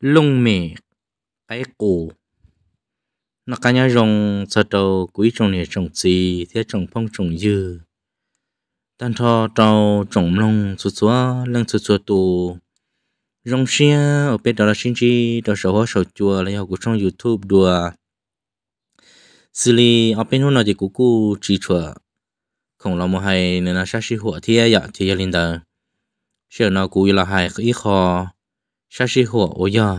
lung mì cái củ nó cá nhau rồng sợ trâu quý trồng này trồng gì thế trồng phong trồng dư tan thọ trâu trồng lông sụt xóa lông sụt xóa tù rong xia ở bên đó là sinh chi đó sầu hoa sầu chùa là nhau của trong youtube đùa xử lý ở bên hôm nào thì cũng cú chỉ chùa không là một hay nên là sát sinh hụa thì ấy dạ, thì gia linh đời sợ nó cũng là hay ít khó sa si hồ ô giờ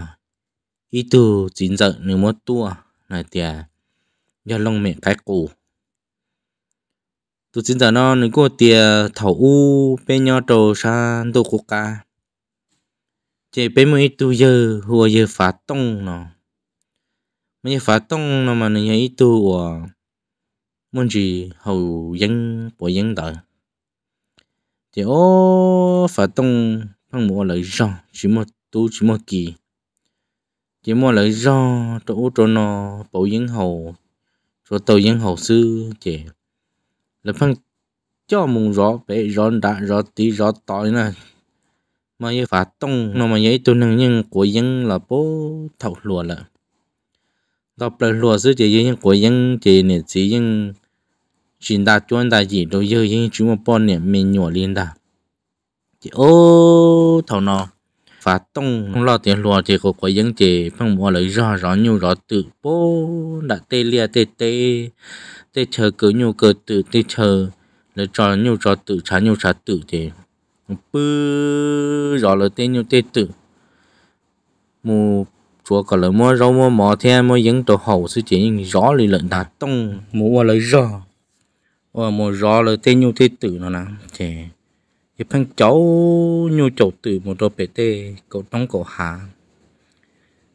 ít tu chính giờ nếu mất tua này tiề giờ long mẹ cái cụ tu chính giờ nó nếu cô tiề thầu u bên nhau trầu san tu quốc ca chế bên mấy tu giờ hồ giờ phá tông nó mấy phá tông nó mà này ít tu à muốn gì hầu dân của dân đời chế ô phá tông không mua lời rong chỉ một tu chỉ mua kỳ chỉ mua lấy do chỗ chỗ nó bảo yên hậu chỗ tàu yên hậu sư chỉ là phân cho mùng rõ bé rõ đã rõ tí rõ tối nè mà như phá tông nó mà giấy tôi nâng nhưng của dân là bố thầu lùa là đọc lời lùa sư chỉ dân của dân chỉ nè chỉ dân chuyện ta chuyện ta gì đâu giờ dân chúng mà bọn nè mình nhỏ lên ta chỉ ô thầu nó phá tông lo tiền lùa thì có quấy dân chế phong bỏ lấy rõ rõ nhiều rõ tự bố đã tê lia tê tê tê chờ cứ nhiều cơ tự tê chờ lấy rõ nhiều rõ tự trả nhiều trả tự thì bư rõ là tê nhiều tê tự mù chúa cả lời mua rau mua mò theo mua dân tổ hậu sư chế nhìn rõ lì lợn đá tông mua lấy rõ mua rõ là tê nhiều tê tự nó nè thì thì phăng cháu nhu chậu từ một đôi bể tê cậu trong cậu hà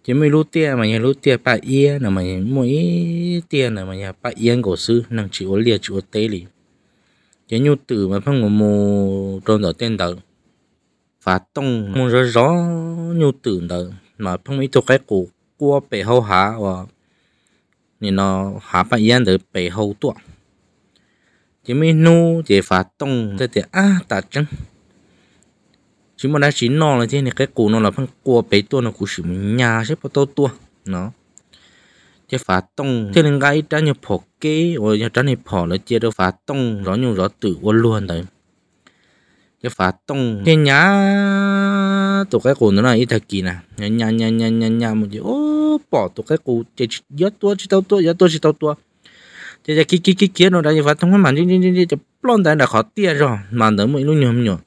chỉ mới lúc tia mà nhà lúc tia bà yên là mà nhà mỗi tia là mà nhà bà yên cổ sư năng chỉ ô lia chỉ ô tê lì chỉ nhu từ mà phăng một mù trong đầu tên đầu và tông một rõ rõ nhu từ đầu mà phăng mấy thuộc cái cổ qua bể hậu hạ và nên nó hạ bà yên được bể hậu tuộng chỉ mới nu chỉ phá tông thế thì à ta chăng chỉ mà đã chỉ nó là thế này cái củ nó là phân cua bảy tua nó củ chỉ nhà xếp bao tô tua nó chỉ phá tông thế nên cái trái nhập phổ kế rồi nhà trái này phổ là chia đâu phá tông rõ nhiều rõ tự vô luôn đấy cái phá tông thế nhá tụ cái củ nó là ít thật kỳ nè nhà nhà nhà nhà nhà một chữ ô bỏ tụ cái củ chỉ giết tua chỉ tao tua giết tua chỉ tao tua chỉ chỉ kí kí kí nó đã như vậy thông qua màn chỉ chỉ chỉ chỉ plon đại là khó tia rồi màn đỡ mới lúc nhiều nhiều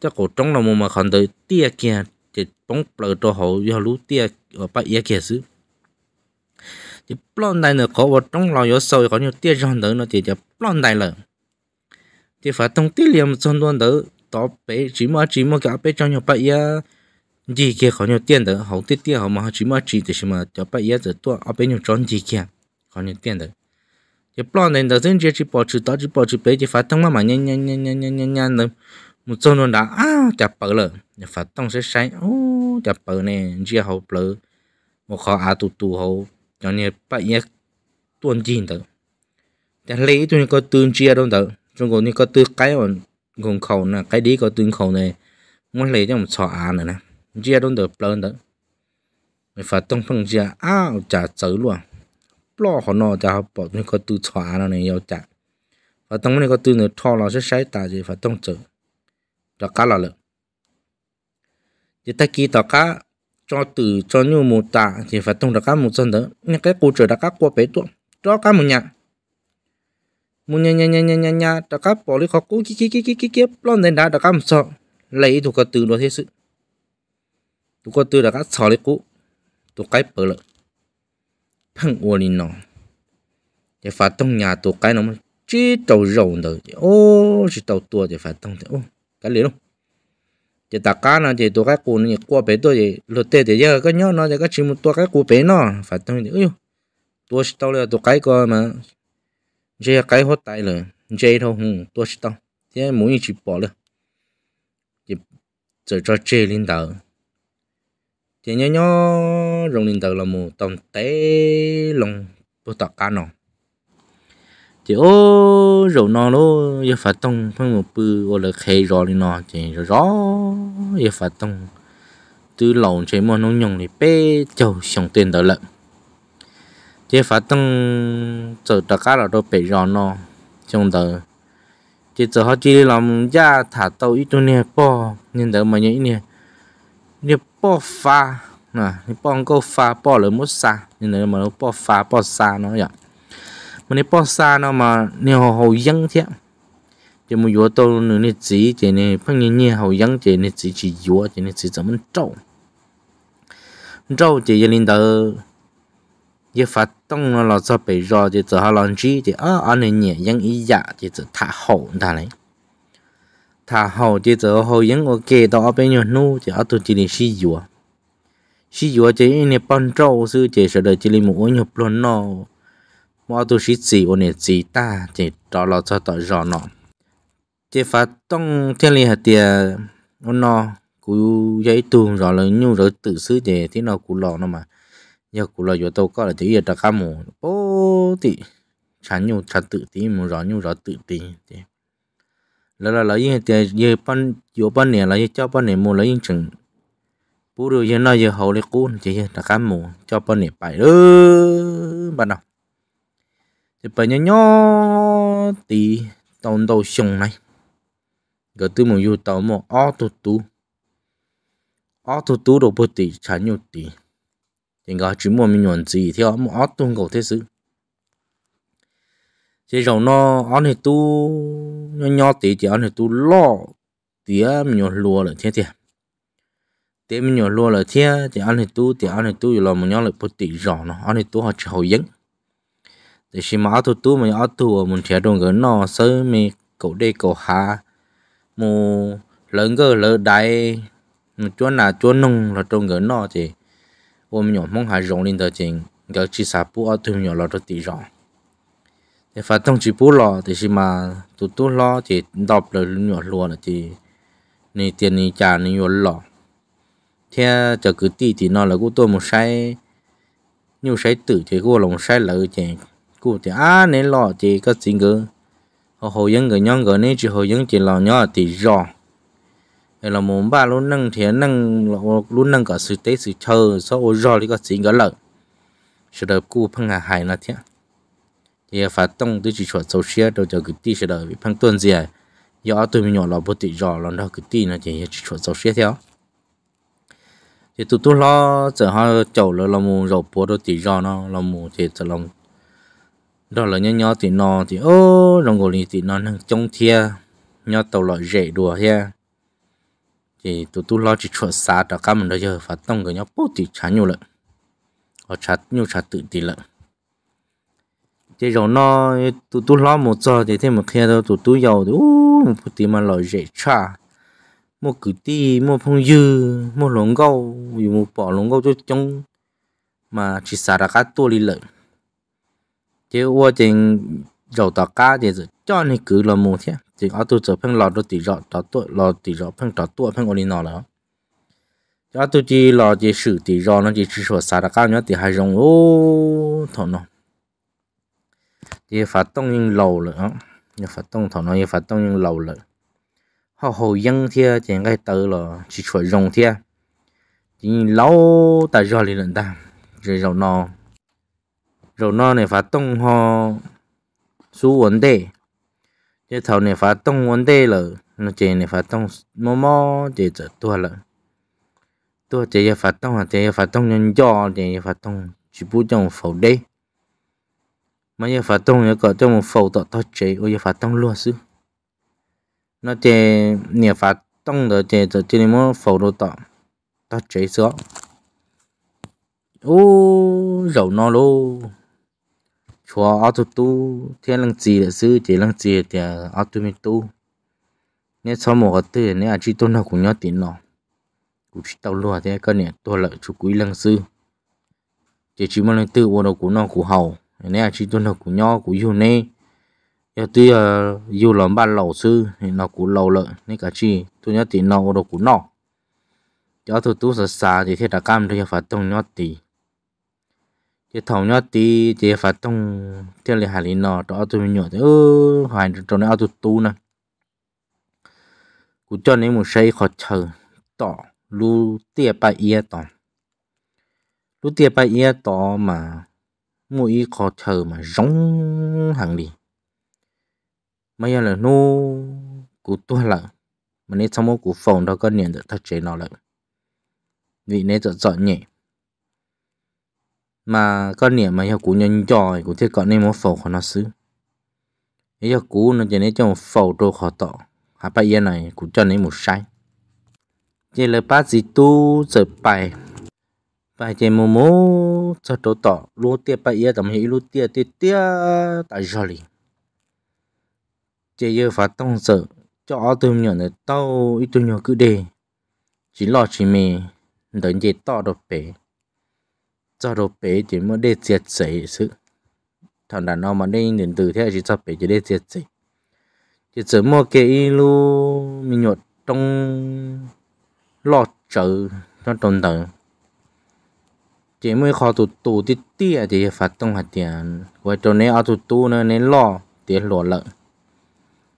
chắc cổ trong là một mà khó tới tia kia chỉ bóng bờ cho họ do lú tia ở bắc ia kia xứ chỉ plon đại là khó vào trong là do sâu có nhiều tia rồi đỡ nó chỉ chỉ plon đại là chỉ phải thông tia liềm trong đoàn đỡ đó bé chỉ mà chỉ mà cái bé cho nhiều bắc ia gì kia có nhiều tiền đỡ họ tia tia họ mà chỉ mà chỉ thì mà cho bắc ia thì tôi ở bên nhiều tròn gì kia có nhiều tiền đỡ này chỉ chỉ chỉ đó phát mà mà nhăn nhăn nhăn nhăn nhăn nhăn nhăn nữa. Một số nó đã à, đẹp bờ lờ, nhà phát động sẽ sai, ô đẹp bờ này, chia hậu bờ, một khó à tụ tụ hậu, cho nên bắt nhé tuần chín đó. Để lấy tụi có tương chia đâu đó, trong cuộc này có tư cái còn còn khẩu nè, cái đi có tương khẩu này, muốn lấy cho một sọ à nữa nè, chia đâu đó bờ đó. Mình phát động phong chia à, trả chữ luôn lo họ nó cha họ bỏ những cái từ xóa nó này yêu chả và tông những cái từ này thọ nó sẽ sai ta gì và tông chữ là cá là lợn thì ta kỳ tao cá cho từ cho nhiều một ta thì phải tông được cá một chân đó những cái cụ trở đó cá qua bể tuộng cho cá một nhà một nhà nhà nhà nhà nhà nhà đó cá bỏ đi khó cũ kia kia kia kia kia kia lon đến đã đó cá một số lấy thuộc cái từ đó thế sự thuộc cái từ đó cá sợ lấy cũ thuộc cái bờ lợn thằng ô lì nó để phát tông nhà tổ cái nó mà chỉ tàu rầu nữa ô chỉ tàu tua để phải tông ô cái liền luôn chỉ ta cá nó chỉ tổ cái cụ nó qua bể tôi chỉ lột tê để giờ cái nhau nó chỉ cái chim một tổ cái cụ bể nó phát tông thì ôi tua chỉ tàu là tổ cái coi mà chỉ cái hốt tay rồi chỉ thôi hùng ừ, tua chỉ tàu thế mỗi chỉ bỏ rồi chỉ cho chế lên đầu, thì nhau nhau nó rồng linh tử là một tổng tế lòng bố tọa cá nọ, chỉ ô rượu nó nó giờ phải tông phải một bự ô là khay rõ đi nó chỉ rõ giờ phải tông từ lâu chỉ mà nó nhung thì bé chầu sống tiền đó lận chỉ phải tông giờ tất cả là đồ bé rõ nó trong đó chỉ giờ họ chỉ làm ra thả tàu ít chỗ này bỏ nên đó mà nhảy này này bỏ phá nè pon câu pha po lỡ mút xa nên là mà nó po pha po xa nó vậy mà nó po xa nó mà nếu hồ hồ dân thế chỉ một yếu tố nữa nên chỉ chỉ này phân nhiên nhiên hồ dân chỉ nên chỉ chỉ yếu chỉ nên chỉ 怎么 trâu trâu chỉ liên tới giờ phát tông nó là cho bị rò thì giờ họ làm gì thì ở ở này nhẹ dân ý dạ thì giờ thả hậu thả này thả hậu thì giờ hậu dân ok đó ở bên nhau nu thì ở tụi chỉ để sử dụng vừa chơi anh nè ban trâu sư chơi sợ đời chỉ lấy một nhục luôn nó mà tôi sĩ gì ôn nè gì ta chế đó là cho tỏ rõ nọ chơi phá tông thiên lý hạt tiền ôn nó cú giấy tuồng rõ là nhu rồi tự sư chế thế nào cú lò nó mà giờ cú lò giờ tôi có là chỉ giờ đặt cá mù bố thì chán nhu chán tự tí mù rõ nhu rõ tự tí là là là như thế như ban nhiều ban nè là cho ban nè mù là như chừng bù rồi giờ nói giờ hậu lấy cuốn chỉ là cá mù cho bên này bảy đó bạn nào thì bảy nhỏ nhỏ tí tàu đầu sùng này cái tư mù yêu tàu mù ó tu tu ó tu tu đồ bút tí chán nhiều tí thì cái chỉ mua mình nhận gì theo mù ó tu cầu thế sự thế rồi nó ó này tu nhỏ nhỏ tí chỉ ó này tu lo tía mình nhận lùa là thế thiệt thế mình nhỏ luôn là thế thì anh thì tu thì anh thì tu rồi mình nhỏ lại bớt tỷ rõ nó anh thì tu họ chỉ hậu dẫn thì khi mà tu tu mình ở tu mình sẽ đồng cái nó sơ mi cổ đây cổ hạ mù lớn cơ lớn đại một chỗ nào chỗ nông là trong cái nó thì ôm nhỏ mong hai rộng lên tờ trình cái chỉ sa bu ở tu nhỏ là bớt tỷ rõ thì phải thông chỉ bu lo thì khi mà tu tu lo thì đọc là nhỏ luôn là thì ni tiền ni trả ni nhỏ lo thế cho cứ tí thì nó là cô tôi một sai nhiều sai tử thì cô lòng một sai lợi thì cô thì à nên lo thì có xin cơ họ hồ dân người nhon người nên chỉ hồ dân chỉ lo nhỏ thì rõ đây là muốn ba luôn nâng thì nâng luôn nâng cả sự tế sự chờ sau ô rõ thì có xin cơ lợi sẽ được cô phăng hà hài là thế thì phát tông tôi chỉ chuẩn sâu xe đâu cho cứ tí sẽ được bị phăng tuần gì do tôi mình nhỏ là bố tự rõ là đâu cứ nó là chỉ chuẩn sâu xe theo thì tụt tôi lo sợ họ chầu là làm mù dầu bố đó thì do nó làm mù thì sợ làm đó là nhỏ nhỏ thì nó thì ô đồng hồ thì nó đang trông thia nhỏ tàu loại rễ đùa he thì tụt tôi lo chỉ chuột xa cho các mình đó giờ phải tông cái nhỏ bố thì chán nhiều lận họ chả nhiều chả tự tí lận thì rồi nó tụt tôi lo một giờ thì thêm một kia thôi tụi tôi giàu thì ô một tí mà loại rễ chả một cử ti một phong dư một lồng gâu dù một bỏ lồng gâu cho trong mà chỉ xả ra cá tua đi lợn chứ ua chừng dầu tỏ cá thì cho nên cứ là mua thế thì ở tôi chờ phăng lò tôi tỷ lọ tỏ tuổi lò tỷ lọ phăng tỏ tuổi phăng ổn định nào rồi cho tôi chỉ lò chỉ sử tỷ lọ nó chỉ chỉ sửa xả ra cá nhớ thì hai rồng ô thọ nó thì phát động nhưng lầu rồi, nhưng phát động thọ nó nhưng phải tông nhưng lầu rồi họ hồ dân thia chẳng cái tự là chỉ chuột rồng thia chỉ lâu tại do lý luận rồi rầu no rầu no này phải tông số vấn đề chứ thầu này phải tông vấn đề là nó này phải tông mò mò chỉ trở tua là tua chỉ phải tông hoặc chỉ phải tông nhân do chỉ phải tông chỉ bút trong phẩu đây mà giờ phải tông giờ trong một phẩu tọt tọt chỉ giờ phải tông luôn xứ nó chè nhà phát tông đó chè cho chè mô phổ đồ tọ tao chế sữa ô dầu nó luôn chúa ở tu tu thiên lăng gì là sư chỉ lăng gì thì ở tu mi tu nên sau một cái nên à chỉ tôn nó cũng nhớ tiền nó cũng chỉ tao luôn thế cái này tôi lại chú quý lăng sư chỉ chỉ mà lên tự vào đầu của nó của hầu nên à chỉ tôn nó của nhau của yêu này giờ tuy dù làm ba lẩu sư thì nó cũng lẩu lợi nên cả chi tôi nhớ thì nó đồ cũng nọ cho tôi tú sợ xa thì thế là cam thì phải tông nhớ tí thì thầu nhớ tí thì phải tông theo là hà lý nọ đó tôi nhớ thế ơ hoài trong đó tôi tú nè cũng cho nên một say khó chờ tỏ lu tia ba yên tỏ lu tia ba yên tỏ mà mỗi khó chờ mà giống hàng đi mấy giờ là nô cú tua là mà nên một cú phòng đó có niệm được thật chế nó lại vì nên rất chọn nhỉ mà con niệm mà yêu cú nhân tròi của thiết còn nên một phẩu của nó xứ yêu cú nó chỉ nên trong một phẩu đồ khó tỏ hạ bây giờ này cũng cho nên một sai chỉ là ba gì tu giờ bài bài chỉ mồm mồm cho đồ tỏ lúa tiệt bây giờ tầm hiểu lúa tiệt tiệt tiệt tại rồi chế giờ phát tông sợ cho tôm nhỏ này tao ít tôm nhỏ cứ đề chỉ lo chỉ mì đến chế to đồ bể cho đồ bể chỉ mới để chết sấy sự thằng đàn ông mà đây đến từ theo chỉ cho bể chỉ để diệt sấy chỉ sớm mua cái lu mình nhột trong lo chợ cho tồn tại chỉ mới khó tụt tụt tí tí thì à phát tông hạt tiền và cho nên ở tụt tụt nó nên lo tiền lỗ lợn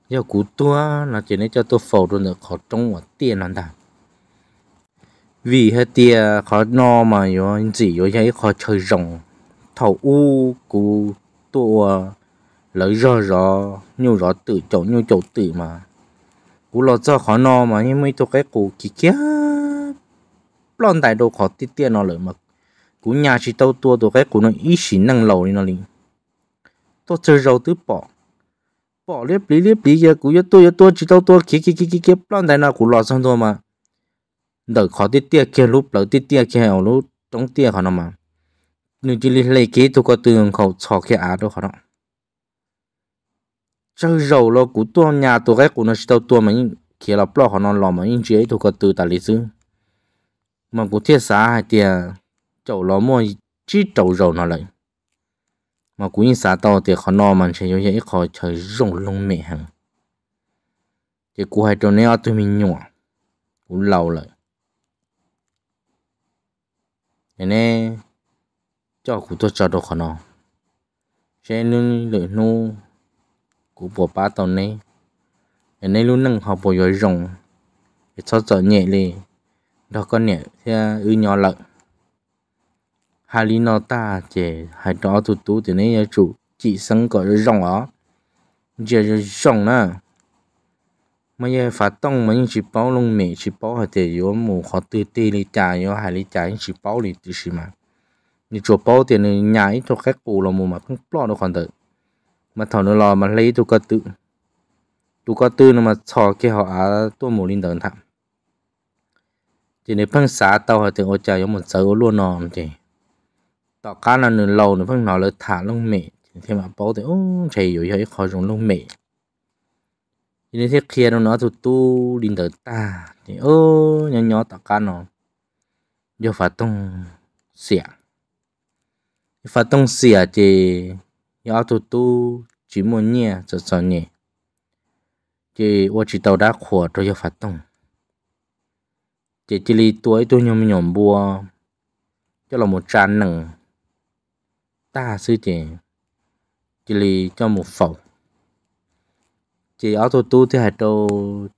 要古多那只能叫做否认的考中我电难打。vì hết tia khó no mà yo chỉ yo giấy khó chơi rồng thầu u cú tua lấy rò rò nhiều rò tự chỗ nhiều chỗ tự mà cú lo cho khó no mà nhưng mấy tôi cái cú kia kia lon đại đâu khó tít tia nó lợi mà cú nhà chỉ tao tua tôi cái cú nó ý xí năng lầu đi nó liền tôi chơi rau tứ bỏ bỏ liếp lý liếp lý cái cú giờ tôi giờ chỉ đâu tôi kí kí kí kí kia plan đại nào cú lọt xong thôi mà đỡ khó tiết tia kia lúc lỡ tiết tia kia ở lúc trong tia khó nó mà nếu chỉ lấy cái tôi có tường khẩu sọ cái á đâu họ nó chơi dầu lo cú tôi nhà tôi cái cú nó chỉ đâu tôi mà nhưng kia là plan khó nó lò mà những chỉ ấy tôi có từ ta lấy chứ mà cú thiết xa hay tiếc chậu lo mua chỉ chậu dầu nó lại mà cũng như xã tàu thì khó nọ mà sẽ giống như khó trời rộng lông mẹ hàng thì cụ hai này neo tụi mình nhỏ cũng lâu rồi nên cho cụ tôi cho đồ khó nọ sẽ nên lợi nô của bộ ba tàu này nên luôn nâng họ bộ dối rộng để cho trở nhẹ lên đó con nhẹ theo ư nhỏ lợn hà lý nó ta chế hai đó tu tu thì nấy à, chủ chỉ sân gọi là rong ó giờ là rong nè mà giờ phát tông mà những chỉ bao lông mẹ chỉ bao hay thì yếu mù khó tư tê lý trả yếu hai lý trả những chỉ bao lý tư xí mà như chùa bao thì này nhảy cho khách cụ là mù mà không lo đâu còn tự mà thằng nó lo mà lấy tu cơ tự tu cơ tư nó mà cho cái họ á tu mù linh đơn thẳng thì nếu phân xá tao hay thì ô trả yếu một sớ luôn nòn thì ต่อการนันหนึ่งเราหนึ่งเพิ่งหนอเลยถาลงเมย์ที่มาโป๊แต่โอ้ใช่อยู่ใช้คอยรงลงเมย์ยินดีที่เคลียร์ nó tụt tu đi tới ta thì ô nhỏ nhỏ ต่อการนอยวฝาต้องเสียฝาต้องเสียจียาวตัวตู้จีมเนี่ยจะสอนเนี่ยจีว่าจีเตาด้าขวดตัวยาวฝาต้องจีจีลีตัวไอตัวยมยมบัวจะเราหมดจานหนึ่ง ta sư chị chị lì cho một phẩu chị áo tôi tu thì hai đồ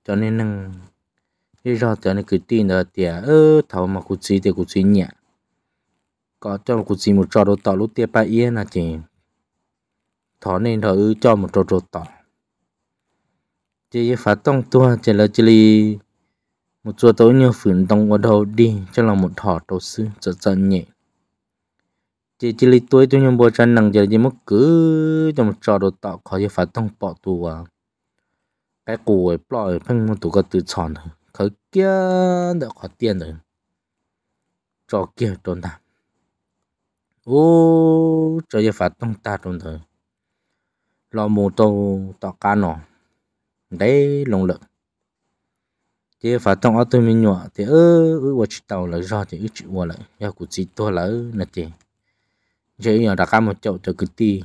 cho nên năng cái rõ cho nên cứ tin là tiền ơ thầu mà cụ chị thì cụ chị nhẹ có cho một cụ chị một trò đồ tỏ lúc tia ba yên là chị thọ nên thọ ư cho một trò đồ tỏ chị phải tông tua chỉ là chị lì một chỗ tối nhiều phượng tông ở đầu đi cho là một thọ đồ sư rất rất nhẹ chỉ chỉ lý tuổi tôi nhung bố chân nặng giờ chỉ mất cứ trong trò đồ tạo khỏi phải thông bỏ tù à cái cụ ấy bỏ ấy phanh một tù có từ chọn thôi khởi kia đã có tiền rồi trò kia trốn ta ô trò gì phải thông ta trốn thôi lo mù tàu tạo cá nọ đấy lồng lợn chỉ phải thông ở tôi mình nhỏ thì ơ ư quá chỉ tàu là do thì ư chịu quá lại do cụ chỉ tôi là ư là tiền giờ nhà đã một chậu cho cứ ti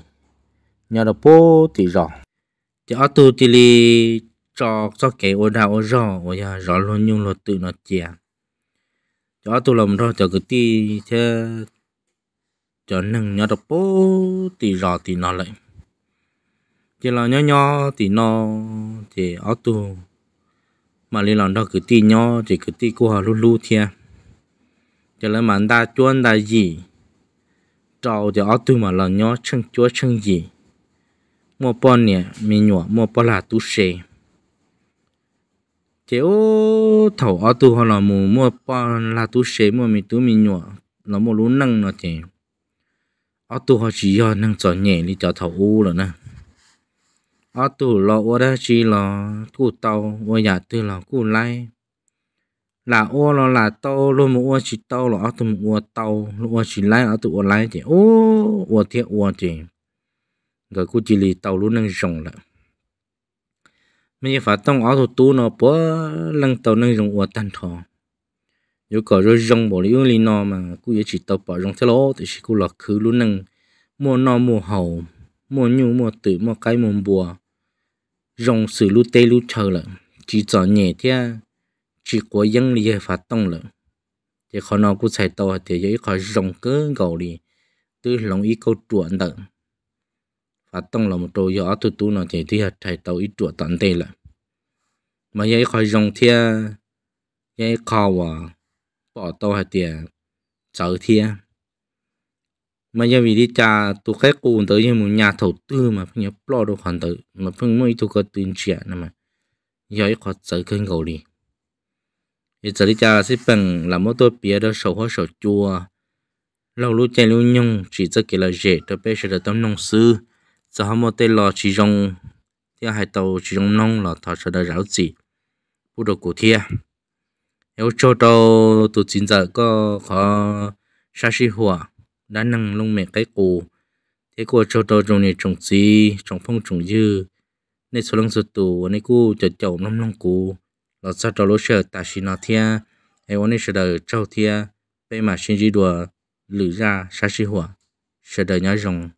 nhà đã bố thì rõ cho tu thì li cho cho cái ô đào ô rõ ô nhà rõ luôn nhưng là tự nó chè cho tu làm rồi cho cứ ti thế cho nâng nhà đã bố thì rõ thì nó lại chỉ là nhỏ nhỏ thì nó thì ở tu mà lên làm đó cứ ti nhỏ thì cứ ti của họ luôn luôn thiệt cho nên mà ta chuan ta gì trâu thì ở tu mà là nhó chân chúa chân gì mua bò nè mi nhỏ mua bò là tu xe chế ô thầu ở tu họ là mua mua bò là tu xe mua mi tu mi nhỏ là mua lú năng nó chế ở tu họ chỉ do năng cho nhẹ đi cho thầu u rồi nè ở tu lo ở đây chỉ là cụ tàu ở nhà tư là cụ lai là ô nó là tàu luôn một ô chỉ tàu là tụ một ô tàu luôn ô chỉ lái ở tụ ô lái thì ô ô thiệt ô thì rồi cứ chỉ lì tàu luôn năng rồng lại mình phải tông ở tụ tu nó bó lăng tàu năng rồng ô tan thò nếu có rồi rồng bỏ lấy lì nó mà cứ chỉ tàu bỏ rồng thế lo, thì chỉ cứ là khứ luôn năng mua no mua hầu mua nhu mua tử mua cái mua bùa rồng sử lu tê lu chờ lại chỉ cho nhẹ thế à chỉ có những lý phát động lợ thì khó nào cũng chạy tàu thì giấy khó rộng cơ gầu đi từ lòng ý câu chuột đó, phát động là một trò gió tu tu nó thì thì chạy tàu ý chuột tận tê lợ mà giấy khó rộng thia giấy khó à bỏ tàu hay tiền chở thì, mà giờ vì đi cha tu cái cuốn tới như một nhà thầu tư mà phải nhớ lo đồ khoản tới mà phải mới tu có tuyên truyền mà giấy khó chở cơn gầu đi như giờ đi cha sẽ bằng là mỗi tôi bia đó sầu hoa sầu chua lâu lúc chạy lưu nhung chỉ cho kỹ là dễ cho bây giờ được tâm nông sư giờ hôm một tên lò chỉ rong theo hai tàu chỉ rong nông là thọ sẽ được ráo gì bút đồ cổ thia nếu cho tàu tụ chín giờ có khó sa si hòa đã nâng lông mẹ cái cổ thế cô cho tàu trong này trồng gì trồng phong trồng dư nên số lông số tù nên cô chở chậu năm lông cổ nó ờ, sao trâu lúa sờ ta xí nó thia hay ôn sờ đời trâu thia bây mà xin gì đùa lử ra sa xí hùa sờ đời nhá rồng